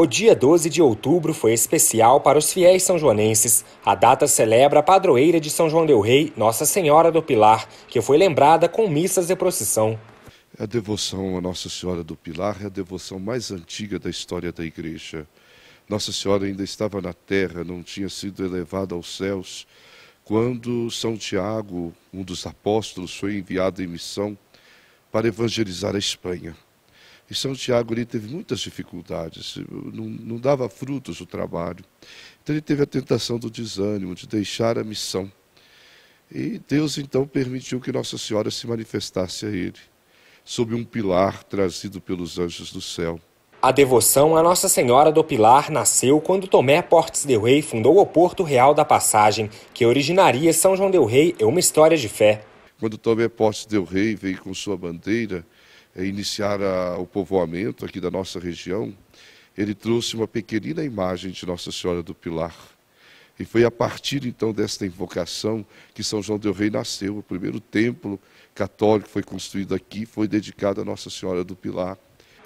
O dia 12 de outubro foi especial para os fiéis são-joanenses. A data celebra a padroeira de São João del Rei, Nossa Senhora do Pilar, que foi lembrada com missas e procissão. A devoção a Nossa Senhora do Pilar é a devoção mais antiga da história da Igreja. Nossa Senhora ainda estava na terra, não tinha sido elevada aos céus, quando São Tiago, um dos apóstolos, foi enviado em missão para evangelizar a Espanha. E São Tiago ali teve muitas dificuldades, não, não dava frutos o trabalho. Então ele teve a tentação do desânimo, de deixar a missão. E Deus então permitiu que Nossa Senhora se manifestasse a ele, sob um pilar trazido pelos anjos do céu. A devoção à Nossa Senhora do Pilar nasceu quando Tomé Portes del Rei fundou o Porto Real da Passagem, que originaria São João del Rei é uma história de fé. Quando Tomé Portes del Rei veio com sua bandeira, é, iniciar a, o povoamento aqui da nossa região, ele trouxe uma pequenina imagem de Nossa Senhora do Pilar. E foi a partir então desta invocação que São João Del Rei nasceu. O primeiro templo católico foi construído aqui, foi dedicado a Nossa Senhora do Pilar.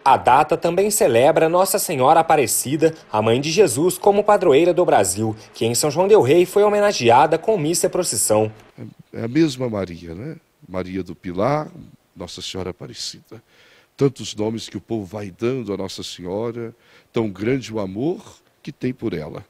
A data também celebra Nossa Senhora Aparecida, a mãe de Jesus, como padroeira do Brasil, que em São João Del Rei foi homenageada com missa e procissão. É, é a mesma Maria, né? Maria do Pilar, nossa Senhora Aparecida. Tantos nomes que o povo vai dando a Nossa Senhora, tão grande o amor que tem por ela.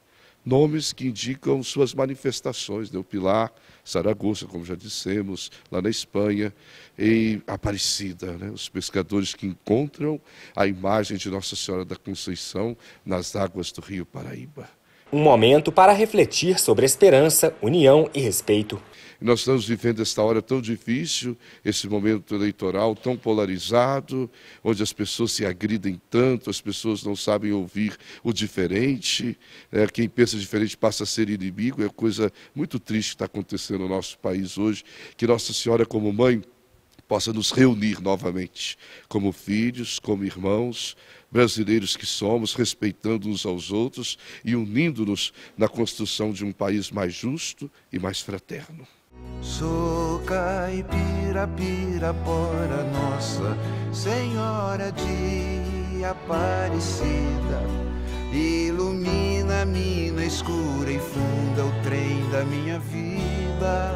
Nomes que indicam suas manifestações, né? o Pilar, Saragossa, como já dissemos, lá na Espanha, em Aparecida, né? os pescadores que encontram a imagem de Nossa Senhora da Conceição nas águas do Rio Paraíba. Um momento para refletir sobre esperança, união e respeito. Nós estamos vivendo esta hora tão difícil, esse momento eleitoral tão polarizado, onde as pessoas se agridem tanto, as pessoas não sabem ouvir o diferente, né? quem pensa diferente passa a ser inimigo, é coisa muito triste que está acontecendo no nosso país hoje, que Nossa Senhora, como mãe, possa nos reunir novamente, como filhos, como irmãos, brasileiros que somos, respeitando uns aos outros e unindo-nos na construção de um país mais justo e mais fraterno. Sou caipira, pirapora nossa Senhora de Aparecida Ilumina a mina escura e funda o trem da minha vida